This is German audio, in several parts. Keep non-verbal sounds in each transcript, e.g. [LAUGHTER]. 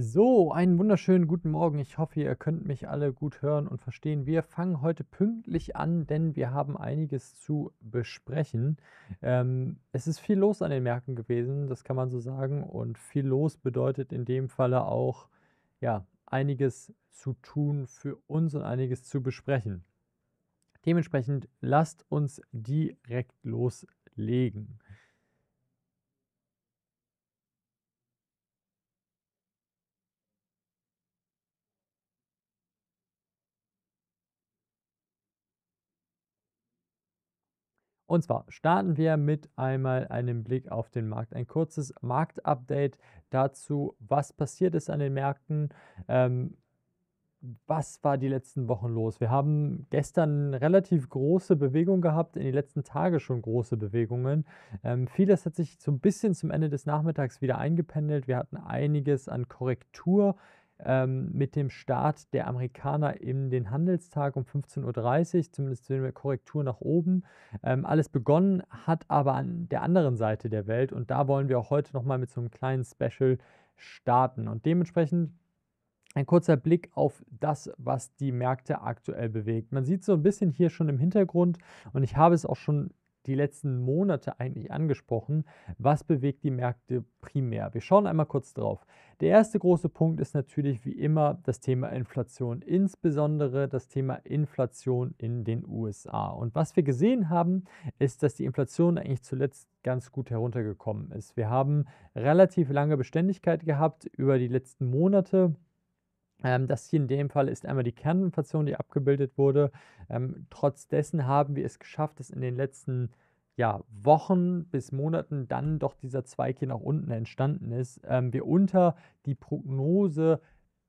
So, einen wunderschönen guten Morgen. Ich hoffe, ihr könnt mich alle gut hören und verstehen. Wir fangen heute pünktlich an, denn wir haben einiges zu besprechen. Ähm, es ist viel los an den Märkten gewesen, das kann man so sagen. Und viel los bedeutet in dem Falle auch, ja, einiges zu tun für uns und einiges zu besprechen. Dementsprechend lasst uns direkt loslegen. Und zwar starten wir mit einmal einem Blick auf den Markt. Ein kurzes Marktupdate dazu, was passiert ist an den Märkten. Ähm, was war die letzten Wochen los? Wir haben gestern relativ große Bewegungen gehabt, in den letzten Tagen schon große Bewegungen. Ähm, vieles hat sich so ein bisschen zum Ende des Nachmittags wieder eingependelt. Wir hatten einiges an Korrektur ähm, mit dem Start der Amerikaner in den Handelstag um 15.30 Uhr, zumindest sehen wir Korrektur nach oben. Ähm, alles begonnen hat aber an der anderen Seite der Welt und da wollen wir auch heute nochmal mit so einem kleinen Special starten. Und dementsprechend ein kurzer Blick auf das, was die Märkte aktuell bewegt. Man sieht so ein bisschen hier schon im Hintergrund und ich habe es auch schon die letzten Monate eigentlich angesprochen. Was bewegt die Märkte primär? Wir schauen einmal kurz drauf. Der erste große Punkt ist natürlich wie immer das Thema Inflation, insbesondere das Thema Inflation in den USA. Und was wir gesehen haben, ist, dass die Inflation eigentlich zuletzt ganz gut heruntergekommen ist. Wir haben relativ lange Beständigkeit gehabt über die letzten Monate. Ähm, das hier in dem Fall ist einmal die Kerninflation, die abgebildet wurde. Ähm, trotz dessen haben wir es geschafft, dass in den letzten ja, Wochen bis Monaten dann doch dieser Zweig hier nach unten entstanden ist. Ähm, wir unter die Prognose,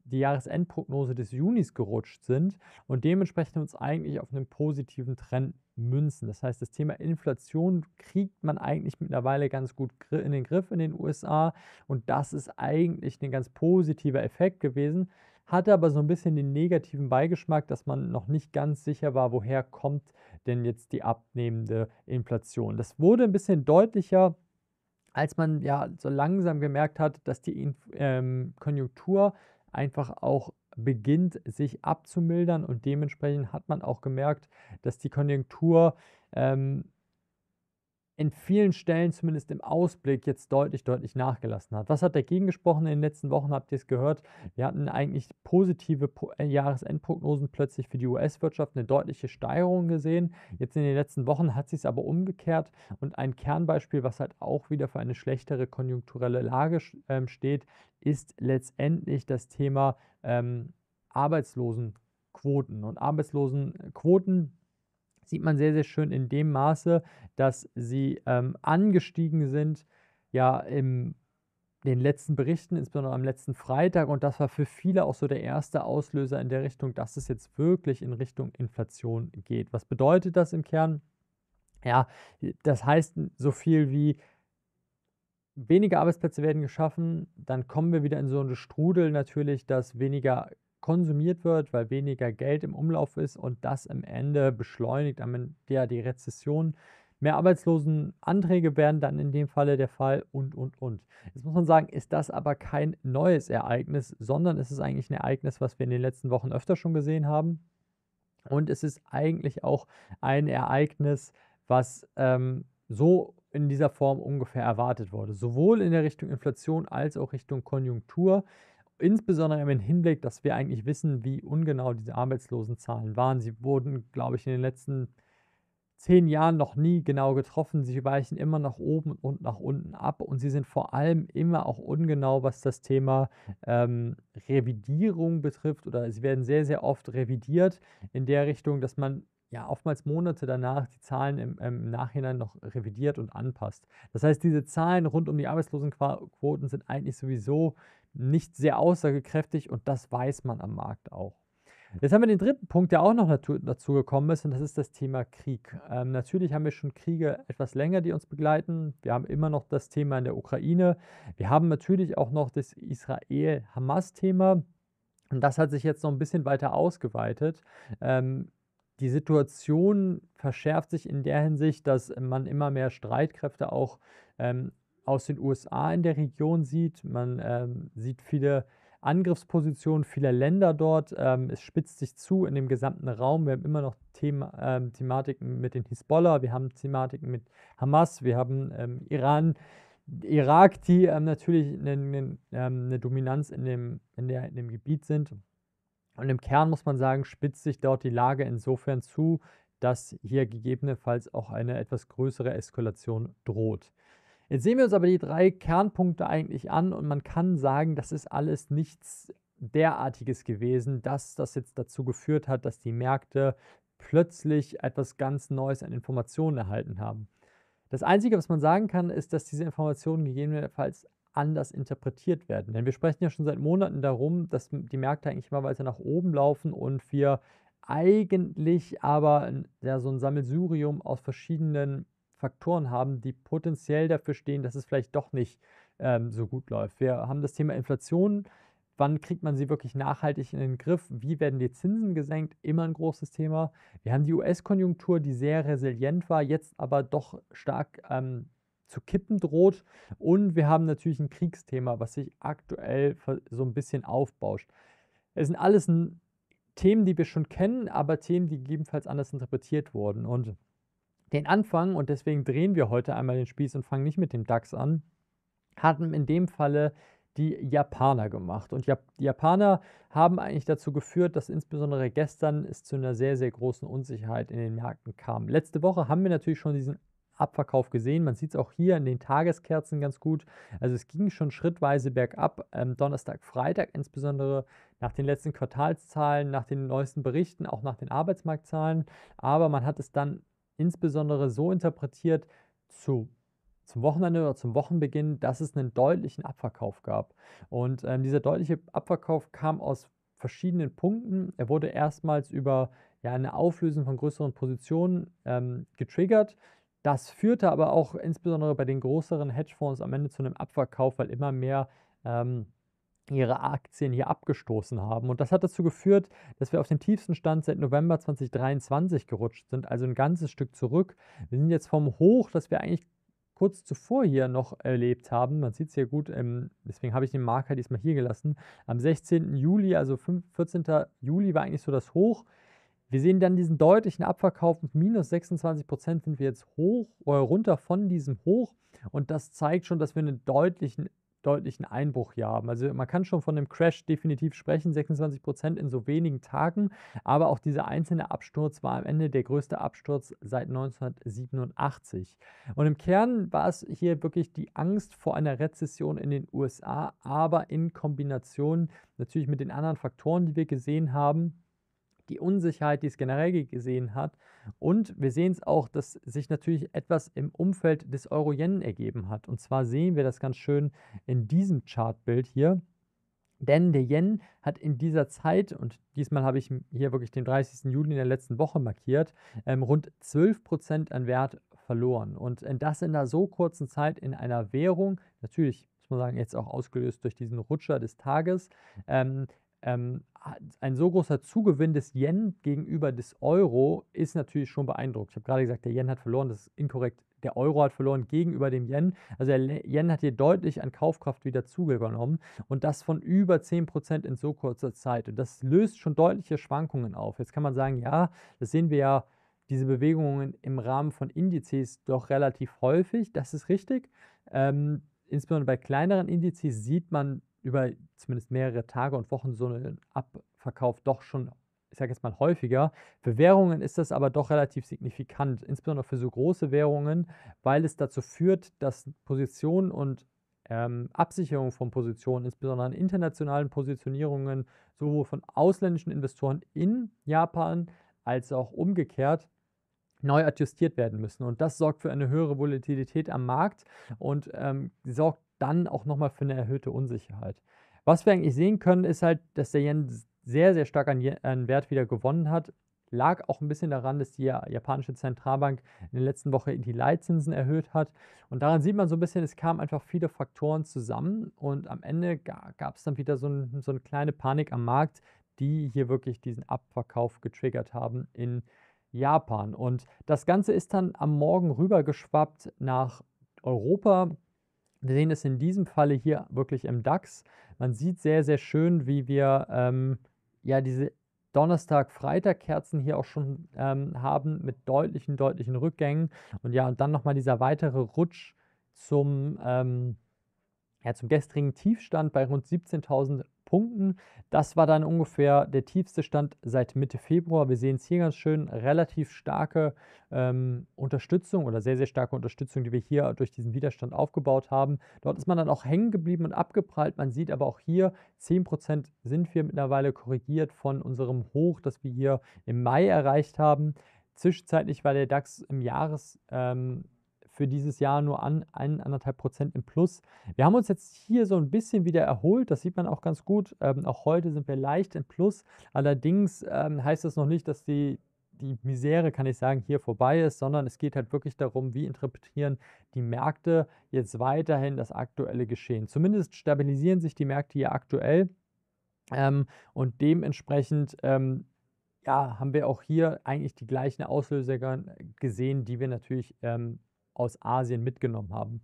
die Jahresendprognose des Junis gerutscht sind und dementsprechend uns eigentlich auf einen positiven Trend münzen. Das heißt, das Thema Inflation kriegt man eigentlich mittlerweile ganz gut in den Griff in den USA und das ist eigentlich ein ganz positiver Effekt gewesen hatte aber so ein bisschen den negativen Beigeschmack, dass man noch nicht ganz sicher war, woher kommt denn jetzt die abnehmende Inflation. Das wurde ein bisschen deutlicher als man ja so langsam gemerkt hat, dass die ähm, Konjunktur einfach auch beginnt, sich abzumildern und dementsprechend hat man auch gemerkt, dass die Konjunktur ähm, in vielen Stellen, zumindest im Ausblick, jetzt deutlich, deutlich nachgelassen hat. Was hat dagegen gesprochen? In den letzten Wochen habt ihr es gehört. Wir hatten eigentlich positive äh, Jahresendprognosen plötzlich für die US-Wirtschaft, eine deutliche Steigerung gesehen. Jetzt in den letzten Wochen hat sich es aber umgekehrt und ein Kernbeispiel, was halt auch wieder für eine schlechtere konjunkturelle Lage äh, steht, ist letztendlich das Thema ähm, Arbeitslosenquoten und Arbeitslosenquoten sieht man sehr, sehr schön in dem Maße, dass sie ähm, angestiegen sind, ja, in den letzten Berichten, insbesondere am letzten Freitag. Und das war für viele auch so der erste Auslöser in der Richtung, dass es jetzt wirklich in Richtung Inflation geht. Was bedeutet das im Kern? Ja, das heißt so viel wie, weniger Arbeitsplätze werden geschaffen, dann kommen wir wieder in so einen Strudel natürlich, dass weniger konsumiert wird, weil weniger Geld im Umlauf ist und das am Ende beschleunigt am Ende ja die Rezession. Mehr Arbeitslosenanträge werden dann in dem Falle der Fall und, und, und. Jetzt muss man sagen, ist das aber kein neues Ereignis, sondern es ist eigentlich ein Ereignis, was wir in den letzten Wochen öfter schon gesehen haben. Und es ist eigentlich auch ein Ereignis, was ähm, so in dieser Form ungefähr erwartet wurde. Sowohl in der Richtung Inflation als auch Richtung Konjunktur. Insbesondere im Hinblick, dass wir eigentlich wissen, wie ungenau diese Arbeitslosenzahlen waren. Sie wurden, glaube ich, in den letzten zehn Jahren noch nie genau getroffen. Sie weichen immer nach oben und nach unten ab und sie sind vor allem immer auch ungenau, was das Thema ähm, Revidierung betrifft oder sie werden sehr, sehr oft revidiert in der Richtung, dass man ja oftmals Monate danach die Zahlen im, im Nachhinein noch revidiert und anpasst. Das heißt, diese Zahlen rund um die Arbeitslosenquoten sind eigentlich sowieso nicht sehr aussagekräftig und das weiß man am Markt auch. Jetzt haben wir den dritten Punkt, der auch noch dazu gekommen ist, und das ist das Thema Krieg. Ähm, natürlich haben wir schon Kriege etwas länger, die uns begleiten. Wir haben immer noch das Thema in der Ukraine. Wir haben natürlich auch noch das Israel-Hamas-Thema. Und das hat sich jetzt noch ein bisschen weiter ausgeweitet. Ähm, die Situation verschärft sich in der Hinsicht, dass man immer mehr Streitkräfte auch ähm, aus den USA in der Region sieht. Man ähm, sieht viele Angriffspositionen vieler Länder dort. Ähm, es spitzt sich zu in dem gesamten Raum. Wir haben immer noch Thema, ähm, Thematiken mit den Hisbollah, wir haben Thematiken mit Hamas, wir haben ähm, Iran. Irak, die ähm, natürlich eine, eine, ähm, eine Dominanz in dem, in, der, in dem Gebiet sind. Und im Kern muss man sagen, spitzt sich dort die Lage insofern zu, dass hier gegebenenfalls auch eine etwas größere Eskalation droht. Jetzt sehen wir uns aber die drei Kernpunkte eigentlich an und man kann sagen, das ist alles nichts derartiges gewesen, dass das jetzt dazu geführt hat, dass die Märkte plötzlich etwas ganz Neues an Informationen erhalten haben. Das Einzige, was man sagen kann, ist, dass diese Informationen gegebenenfalls anders interpretiert werden. Denn wir sprechen ja schon seit Monaten darum, dass die Märkte eigentlich immer weiter nach oben laufen und wir eigentlich aber ja, so ein Sammelsurium aus verschiedenen Faktoren haben, die potenziell dafür stehen, dass es vielleicht doch nicht ähm, so gut läuft. Wir haben das Thema Inflation. Wann kriegt man sie wirklich nachhaltig in den Griff? Wie werden die Zinsen gesenkt? Immer ein großes Thema. Wir haben die US-Konjunktur, die sehr resilient war, jetzt aber doch stark ähm, zu kippen droht. Und wir haben natürlich ein Kriegsthema, was sich aktuell so ein bisschen aufbauscht. Es sind alles Themen, die wir schon kennen, aber Themen, die gegebenenfalls anders interpretiert wurden. Und den Anfang, und deswegen drehen wir heute einmal den Spieß und fangen nicht mit dem DAX an, hatten in dem Falle die Japaner gemacht. Und Jap die Japaner haben eigentlich dazu geführt, dass insbesondere gestern es zu einer sehr, sehr großen Unsicherheit in den Märkten kam. Letzte Woche haben wir natürlich schon diesen Abverkauf gesehen. Man sieht es auch hier in den Tageskerzen ganz gut. Also es ging schon schrittweise bergab. Ähm, Donnerstag, Freitag insbesondere nach den letzten Quartalszahlen, nach den neuesten Berichten, auch nach den Arbeitsmarktzahlen. Aber man hat es dann insbesondere so interpretiert zu zum Wochenende oder zum Wochenbeginn, dass es einen deutlichen Abverkauf gab. Und ähm, dieser deutliche Abverkauf kam aus verschiedenen Punkten. Er wurde erstmals über ja, eine Auflösung von größeren Positionen ähm, getriggert. Das führte aber auch insbesondere bei den größeren Hedgefonds am Ende zu einem Abverkauf, weil immer mehr ähm, ihre Aktien hier abgestoßen haben. Und das hat dazu geführt, dass wir auf den tiefsten Stand seit November 2023 gerutscht sind, also ein ganzes Stück zurück. Wir sind jetzt vom Hoch, das wir eigentlich kurz zuvor hier noch erlebt haben. Man sieht es hier gut, ähm, deswegen habe ich den Marker diesmal hier gelassen. Am 16. Juli, also 5, 14. Juli war eigentlich so das Hoch. Wir sehen dann diesen deutlichen Abverkauf mit minus 26 Prozent sind wir jetzt hoch oder äh, runter von diesem Hoch und das zeigt schon, dass wir einen deutlichen deutlichen Einbruch hier haben. Also man kann schon von einem Crash definitiv sprechen, 26 Prozent in so wenigen Tagen, aber auch dieser einzelne Absturz war am Ende der größte Absturz seit 1987. Und im Kern war es hier wirklich die Angst vor einer Rezession in den USA, aber in Kombination natürlich mit den anderen Faktoren, die wir gesehen haben die Unsicherheit, die es generell gesehen hat. Und wir sehen es auch, dass sich natürlich etwas im Umfeld des Euro-Yen ergeben hat. Und zwar sehen wir das ganz schön in diesem Chartbild hier. Denn der Yen hat in dieser Zeit, und diesmal habe ich hier wirklich den 30. Juli in der letzten Woche markiert, ähm, rund 12% an Wert verloren. Und äh, das in einer so kurzen Zeit in einer Währung, natürlich muss man sagen, jetzt auch ausgelöst durch diesen Rutscher des Tages, ähm, ähm, ein so großer Zugewinn des Yen gegenüber des Euro ist natürlich schon beeindruckend. Ich habe gerade gesagt, der Yen hat verloren, das ist inkorrekt. Der Euro hat verloren gegenüber dem Yen. Also der Yen hat hier deutlich an Kaufkraft wieder zugenommen und das von über 10% in so kurzer Zeit. Und das löst schon deutliche Schwankungen auf. Jetzt kann man sagen, ja, das sehen wir ja diese Bewegungen im Rahmen von Indizes doch relativ häufig. Das ist richtig. Ähm, insbesondere bei kleineren Indizes sieht man über zumindest mehrere Tage und Wochen so einen Abverkauf doch schon, ich sage jetzt mal, häufiger. Für Währungen ist das aber doch relativ signifikant, insbesondere für so große Währungen, weil es dazu führt, dass Positionen und ähm, Absicherung von Positionen, insbesondere an internationalen Positionierungen, sowohl von ausländischen Investoren in Japan als auch umgekehrt neu adjustiert werden müssen. Und das sorgt für eine höhere Volatilität am Markt und ähm, sorgt dann auch nochmal für eine erhöhte Unsicherheit. Was wir eigentlich sehen können, ist halt, dass der Yen sehr, sehr stark an, an Wert wieder gewonnen hat. Lag auch ein bisschen daran, dass die japanische Zentralbank in der letzten Woche die Leitzinsen erhöht hat. Und daran sieht man so ein bisschen, es kamen einfach viele Faktoren zusammen und am Ende gab es dann wieder so, ein, so eine kleine Panik am Markt, die hier wirklich diesen Abverkauf getriggert haben in Japan. Und das Ganze ist dann am Morgen rübergeschwappt nach Europa. Wir sehen es in diesem Falle hier wirklich im DAX. Man sieht sehr, sehr schön, wie wir ähm, ja diese Donnerstag-Freitag-Kerzen hier auch schon ähm, haben mit deutlichen, deutlichen Rückgängen. Und ja, und dann nochmal dieser weitere Rutsch zum, ähm, ja, zum gestrigen Tiefstand bei rund 17.000 Punkten. Das war dann ungefähr der tiefste Stand seit Mitte Februar. Wir sehen es hier ganz schön, relativ starke ähm, Unterstützung oder sehr, sehr starke Unterstützung, die wir hier durch diesen Widerstand aufgebaut haben. Dort ist man dann auch hängen geblieben und abgeprallt. Man sieht aber auch hier, 10% sind wir mittlerweile korrigiert von unserem Hoch, das wir hier im Mai erreicht haben. Zwischenzeitlich war der DAX im Jahres... Ähm, für dieses Jahr nur an 1,5 Prozent im Plus. Wir haben uns jetzt hier so ein bisschen wieder erholt, das sieht man auch ganz gut. Ähm, auch heute sind wir leicht im Plus. Allerdings ähm, heißt das noch nicht, dass die, die Misere, kann ich sagen, hier vorbei ist, sondern es geht halt wirklich darum, wie interpretieren die Märkte jetzt weiterhin das aktuelle Geschehen. Zumindest stabilisieren sich die Märkte hier aktuell ähm, und dementsprechend ähm, ja, haben wir auch hier eigentlich die gleichen Auslöser gesehen, die wir natürlich ähm, aus Asien mitgenommen haben.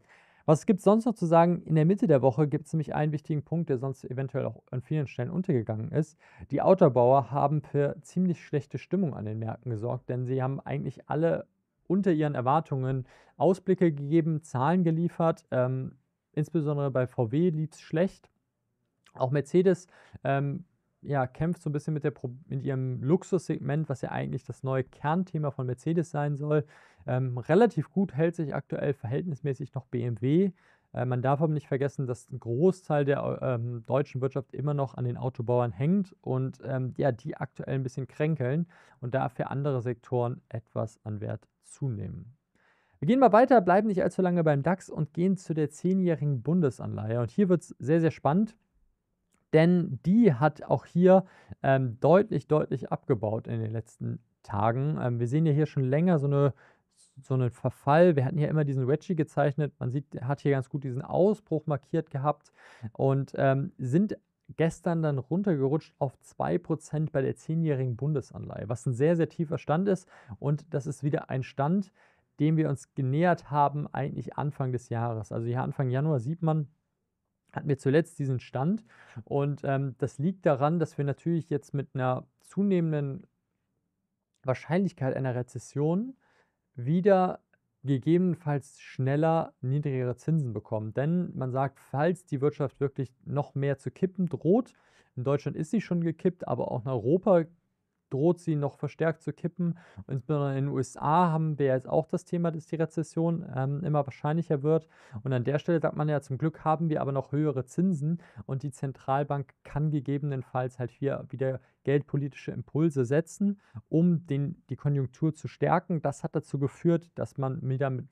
Was gibt es sonst noch zu sagen? In der Mitte der Woche gibt es nämlich einen wichtigen Punkt, der sonst eventuell auch an vielen Stellen untergegangen ist. Die Autobauer haben für ziemlich schlechte Stimmung an den Märkten gesorgt, denn sie haben eigentlich alle unter ihren Erwartungen Ausblicke gegeben, Zahlen geliefert. Ähm, insbesondere bei VW lief es schlecht. Auch Mercedes ähm, ja, kämpft so ein bisschen mit, der, mit ihrem Luxussegment, was ja eigentlich das neue Kernthema von Mercedes sein soll. Ähm, relativ gut hält sich aktuell verhältnismäßig noch BMW. Äh, man darf aber nicht vergessen, dass ein Großteil der ähm, deutschen Wirtschaft immer noch an den Autobauern hängt und ähm, ja, die aktuell ein bisschen kränkeln und dafür andere Sektoren etwas an Wert zunehmen. Wir gehen mal weiter, bleiben nicht allzu lange beim DAX und gehen zu der 10-jährigen Bundesanleihe. Und hier wird es sehr, sehr spannend denn die hat auch hier ähm, deutlich, deutlich abgebaut in den letzten Tagen. Ähm, wir sehen ja hier schon länger so eine so einen Verfall. Wir hatten ja immer diesen Wedgie gezeichnet. Man sieht, er hat hier ganz gut diesen Ausbruch markiert gehabt und ähm, sind gestern dann runtergerutscht auf 2% bei der 10-jährigen Bundesanleihe, was ein sehr, sehr tiefer Stand ist. Und das ist wieder ein Stand, dem wir uns genähert haben, eigentlich Anfang des Jahres. Also hier Anfang Januar sieht man, hatten wir zuletzt diesen Stand. Und ähm, das liegt daran, dass wir natürlich jetzt mit einer zunehmenden Wahrscheinlichkeit einer Rezession wieder gegebenenfalls schneller niedrigere Zinsen bekommen. Denn man sagt, falls die Wirtschaft wirklich noch mehr zu kippen droht, in Deutschland ist sie schon gekippt, aber auch in Europa droht sie noch verstärkt zu kippen. insbesondere in den USA haben wir jetzt auch das Thema, dass die Rezession ähm, immer wahrscheinlicher wird. Und an der Stelle sagt man ja, zum Glück haben wir aber noch höhere Zinsen und die Zentralbank kann gegebenenfalls halt hier wieder geldpolitische Impulse setzen, um den, die Konjunktur zu stärken. Das hat dazu geführt, dass man wieder mit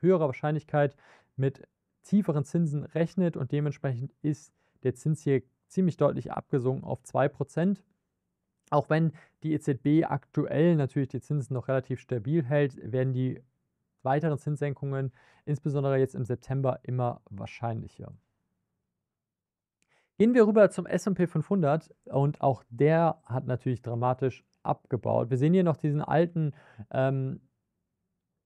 höherer Wahrscheinlichkeit mit tieferen Zinsen rechnet und dementsprechend ist der Zins hier ziemlich deutlich abgesunken auf 2%. Auch wenn die EZB aktuell natürlich die Zinsen noch relativ stabil hält, werden die weiteren Zinssenkungen, insbesondere jetzt im September, immer wahrscheinlicher. Gehen wir rüber zum SP 500 und auch der hat natürlich dramatisch abgebaut. Wir sehen hier noch diesen alten, ähm,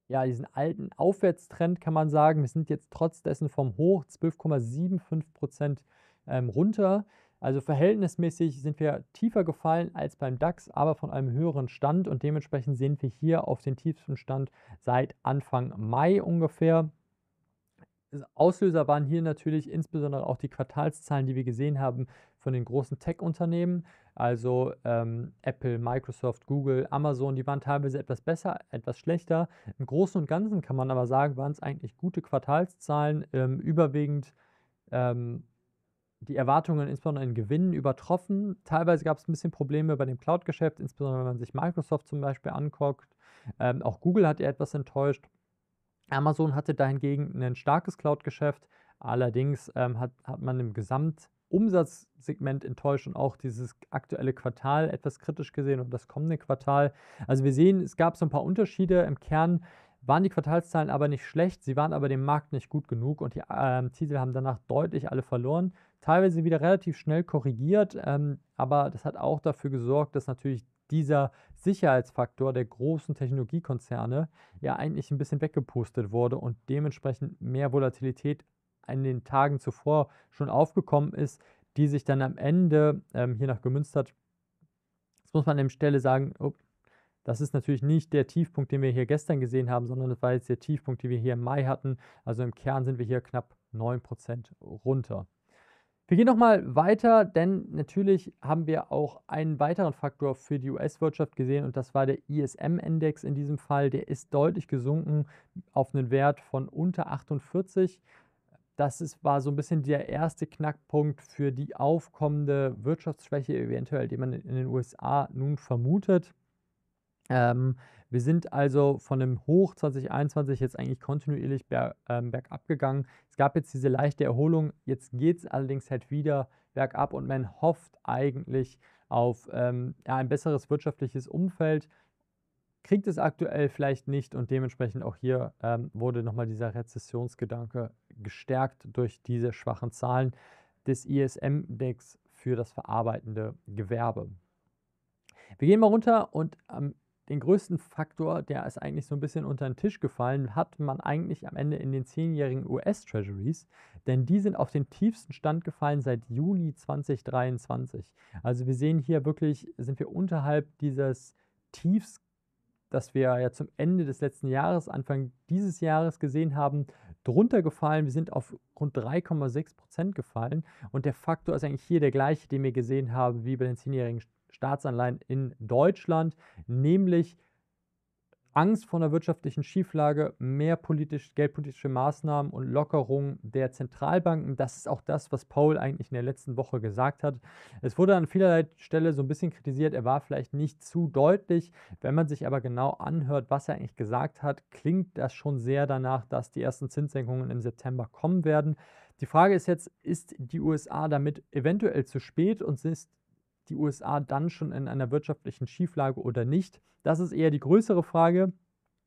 ja, diesen alten Aufwärtstrend, kann man sagen. Wir sind jetzt trotz dessen vom Hoch 12,75 Prozent ähm, runter. Also verhältnismäßig sind wir tiefer gefallen als beim DAX, aber von einem höheren Stand und dementsprechend sehen wir hier auf den tiefsten Stand seit Anfang Mai ungefähr. Auslöser waren hier natürlich insbesondere auch die Quartalszahlen, die wir gesehen haben von den großen Tech-Unternehmen, also ähm, Apple, Microsoft, Google, Amazon, die waren teilweise etwas besser, etwas schlechter. Im Großen und Ganzen kann man aber sagen, waren es eigentlich gute Quartalszahlen, ähm, überwiegend ähm, die Erwartungen insbesondere in Gewinnen übertroffen. Teilweise gab es ein bisschen Probleme bei dem Cloud-Geschäft, insbesondere wenn man sich Microsoft zum Beispiel anguckt. Ähm, auch Google hat ja etwas enttäuscht. Amazon hatte dahingegen ein starkes Cloud-Geschäft. Allerdings ähm, hat, hat man im Gesamtumsatzsegment enttäuscht und auch dieses aktuelle Quartal etwas kritisch gesehen und das kommende Quartal. Also wir sehen, es gab so ein paar Unterschiede. Im Kern waren die Quartalszahlen aber nicht schlecht, sie waren aber dem Markt nicht gut genug und die ähm, Titel haben danach deutlich alle verloren teilweise wieder relativ schnell korrigiert, ähm, aber das hat auch dafür gesorgt, dass natürlich dieser Sicherheitsfaktor der großen Technologiekonzerne ja eigentlich ein bisschen weggepustet wurde und dementsprechend mehr Volatilität in den Tagen zuvor schon aufgekommen ist, die sich dann am Ende ähm, hier nach gemünzt hat. Jetzt muss man an der Stelle sagen, oh, das ist natürlich nicht der Tiefpunkt, den wir hier gestern gesehen haben, sondern das war jetzt der Tiefpunkt, den wir hier im Mai hatten. Also im Kern sind wir hier knapp 9% runter. Wir gehen nochmal weiter, denn natürlich haben wir auch einen weiteren Faktor für die US-Wirtschaft gesehen und das war der ISM-Index in diesem Fall. Der ist deutlich gesunken auf einen Wert von unter 48. Das ist, war so ein bisschen der erste Knackpunkt für die aufkommende Wirtschaftsschwäche eventuell, die man in den USA nun vermutet. Ähm, wir sind also von dem Hoch 2021 jetzt eigentlich kontinuierlich ber, ähm, bergab gegangen. Es gab jetzt diese leichte Erholung, jetzt geht es allerdings halt wieder bergab und man hofft eigentlich auf ähm, ja, ein besseres wirtschaftliches Umfeld, kriegt es aktuell vielleicht nicht und dementsprechend auch hier ähm, wurde nochmal dieser Rezessionsgedanke gestärkt durch diese schwachen Zahlen des ism decks für das verarbeitende Gewerbe. Wir gehen mal runter und am den größten Faktor, der ist eigentlich so ein bisschen unter den Tisch gefallen, hat man eigentlich am Ende in den zehnjährigen US-Treasuries, denn die sind auf den tiefsten Stand gefallen seit Juni 2023. Also wir sehen hier wirklich, sind wir unterhalb dieses Tiefs, das wir ja zum Ende des letzten Jahres, Anfang dieses Jahres gesehen haben, drunter gefallen. Wir sind auf rund 3,6 Prozent gefallen und der Faktor ist eigentlich hier der gleiche, den wir gesehen haben wie bei den zehnjährigen Staatsanleihen in Deutschland, nämlich Angst vor einer wirtschaftlichen Schieflage, mehr politisch, geldpolitische Maßnahmen und Lockerung der Zentralbanken. Das ist auch das, was Paul eigentlich in der letzten Woche gesagt hat. Es wurde an vielerlei Stelle so ein bisschen kritisiert, er war vielleicht nicht zu deutlich. Wenn man sich aber genau anhört, was er eigentlich gesagt hat, klingt das schon sehr danach, dass die ersten Zinssenkungen im September kommen werden. Die Frage ist jetzt, ist die USA damit eventuell zu spät und ist die USA dann schon in einer wirtschaftlichen Schieflage oder nicht? Das ist eher die größere Frage.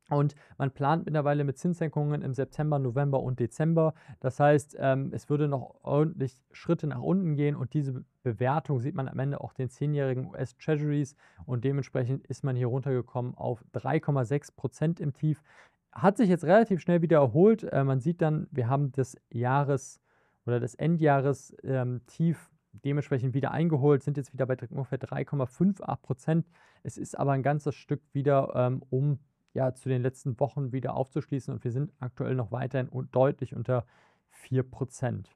Und man plant mittlerweile mit Zinssenkungen im September, November und Dezember. Das heißt, ähm, es würde noch ordentlich Schritte nach unten gehen und diese Bewertung sieht man am Ende auch den zehnjährigen US-Treasuries und dementsprechend ist man hier runtergekommen auf 3,6 Prozent im Tief. Hat sich jetzt relativ schnell wieder erholt. Äh, man sieht dann, wir haben das Jahres oder das Endjahres ähm, Tief dementsprechend wieder eingeholt, sind jetzt wieder bei ungefähr 3,58 Prozent. Es ist aber ein ganzes Stück wieder, ähm, um ja, zu den letzten Wochen wieder aufzuschließen und wir sind aktuell noch weiterhin deutlich unter 4 Prozent.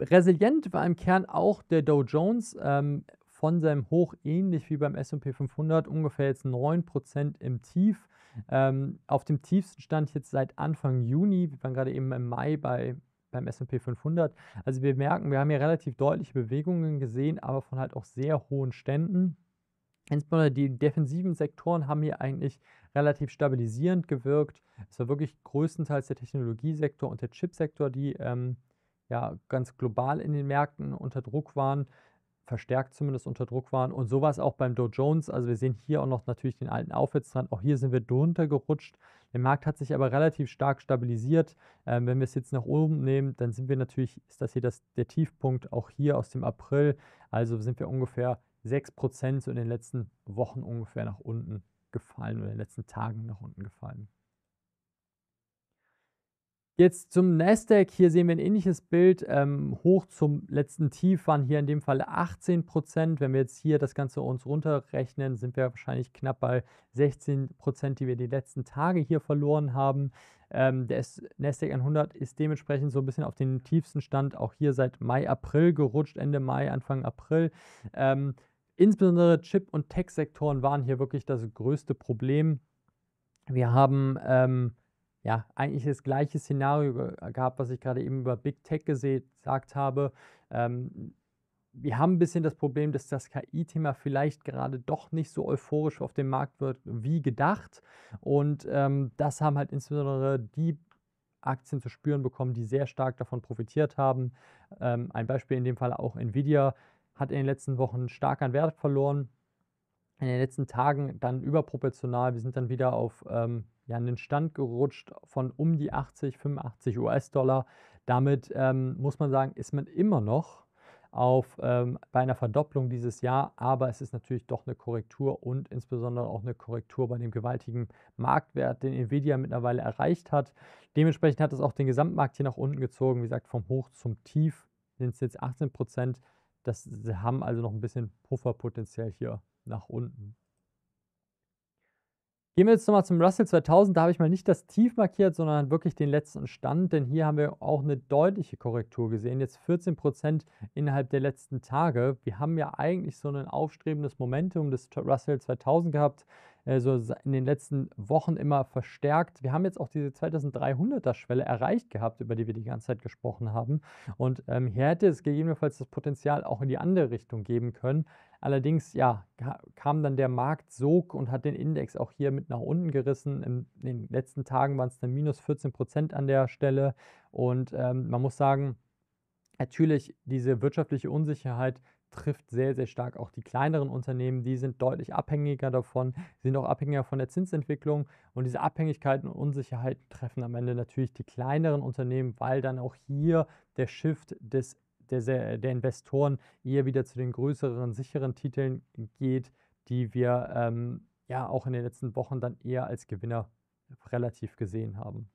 Resilient war im Kern auch der Dow Jones ähm, von seinem Hoch ähnlich wie beim SP 500, ungefähr jetzt 9% im Tief. Ähm, auf dem tiefsten Stand jetzt seit Anfang Juni, wir waren gerade eben im Mai bei beim SP 500. Also wir merken, wir haben hier relativ deutliche Bewegungen gesehen, aber von halt auch sehr hohen Ständen. Insbesondere die defensiven Sektoren haben hier eigentlich relativ stabilisierend gewirkt. Es war wirklich größtenteils der Technologiesektor und der Chipsektor, die ähm, ja ganz global in den Märkten unter Druck waren verstärkt zumindest unter Druck waren. Und so war es auch beim Dow Jones. Also wir sehen hier auch noch natürlich den alten Aufwärtstrend. Auch hier sind wir drunter gerutscht. Der Markt hat sich aber relativ stark stabilisiert. Ähm, wenn wir es jetzt nach oben nehmen, dann sind wir natürlich, ist das hier das, der Tiefpunkt auch hier aus dem April. Also sind wir ungefähr 6% so in den letzten Wochen ungefähr nach unten gefallen oder in den letzten Tagen nach unten gefallen. Jetzt zum Nasdaq, hier sehen wir ein ähnliches Bild. Ähm, hoch zum letzten Tief waren hier in dem Fall 18 Prozent. Wenn wir jetzt hier das Ganze uns runterrechnen, sind wir wahrscheinlich knapp bei 16 Prozent, die wir die letzten Tage hier verloren haben. Ähm, der Nasdaq 100 ist dementsprechend so ein bisschen auf den tiefsten Stand auch hier seit Mai, April gerutscht, Ende Mai, Anfang April. Ähm, insbesondere Chip- und Tech-Sektoren waren hier wirklich das größte Problem. Wir haben ähm, ja, eigentlich das gleiche Szenario äh, gehabt, was ich gerade eben über Big Tech gesagt habe. Ähm, wir haben ein bisschen das Problem, dass das KI-Thema vielleicht gerade doch nicht so euphorisch auf dem Markt wird wie gedacht. Und ähm, das haben halt insbesondere die Aktien zu spüren bekommen, die sehr stark davon profitiert haben. Ähm, ein Beispiel in dem Fall auch Nvidia hat in den letzten Wochen stark an Wert verloren. In den letzten Tagen dann überproportional. Wir sind dann wieder auf ähm, ja einen Stand gerutscht von um die 80, 85 US-Dollar. Damit ähm, muss man sagen, ist man immer noch auf ähm, bei einer Verdopplung dieses Jahr, aber es ist natürlich doch eine Korrektur und insbesondere auch eine Korrektur bei dem gewaltigen Marktwert, den Nvidia mittlerweile erreicht hat. Dementsprechend hat es auch den Gesamtmarkt hier nach unten gezogen, wie gesagt, vom Hoch zum Tief sind es jetzt 18 Prozent. Das haben also noch ein bisschen Pufferpotenzial hier nach unten. Gehen wir jetzt nochmal zum Russell 2000. Da habe ich mal nicht das Tief markiert, sondern wirklich den letzten Stand, denn hier haben wir auch eine deutliche Korrektur gesehen. Jetzt 14 innerhalb der letzten Tage. Wir haben ja eigentlich so ein aufstrebendes Momentum des Russell 2000 gehabt. Äh, so in den letzten Wochen immer verstärkt. Wir haben jetzt auch diese 2300er Schwelle erreicht gehabt, über die wir die ganze Zeit gesprochen haben. Und ähm, hier hätte es gegebenenfalls das Potenzial auch in die andere Richtung geben können. Allerdings, ja, kam dann der Markt sog und hat den Index auch hier mit nach unten gerissen. In den letzten Tagen waren es dann minus 14 Prozent an der Stelle. Und ähm, man muss sagen, natürlich diese wirtschaftliche Unsicherheit trifft sehr, sehr stark auch die kleineren Unternehmen. Die sind deutlich abhängiger davon, sind auch abhängiger von der Zinsentwicklung. Und diese Abhängigkeiten und Unsicherheiten treffen am Ende natürlich die kleineren Unternehmen, weil dann auch hier der Shift des, der, der Investoren eher wieder zu den größeren, sicheren Titeln geht, die wir ähm, ja auch in den letzten Wochen dann eher als Gewinner relativ gesehen haben.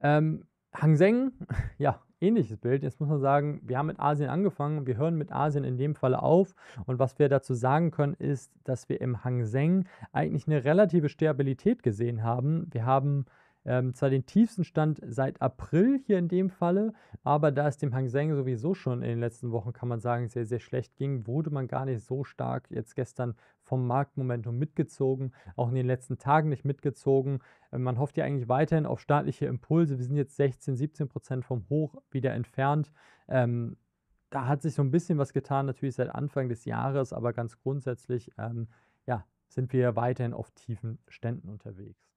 Ähm, Hang Seng, [LAUGHS] ja, ähnliches Bild. Jetzt muss man sagen, wir haben mit Asien angefangen, wir hören mit Asien in dem Falle auf. Und was wir dazu sagen können, ist, dass wir im Hang Seng eigentlich eine relative Stabilität gesehen haben. Wir haben ähm, zwar den tiefsten Stand seit April hier in dem Falle, aber da es dem Hang Seng sowieso schon in den letzten Wochen, kann man sagen, sehr, sehr schlecht ging, wurde man gar nicht so stark jetzt gestern vom Marktmomentum mitgezogen, auch in den letzten Tagen nicht mitgezogen. Ähm, man hofft ja eigentlich weiterhin auf staatliche Impulse. Wir sind jetzt 16, 17 Prozent vom Hoch wieder entfernt. Ähm, da hat sich so ein bisschen was getan, natürlich seit Anfang des Jahres, aber ganz grundsätzlich ähm, ja, sind wir weiterhin auf tiefen Ständen unterwegs.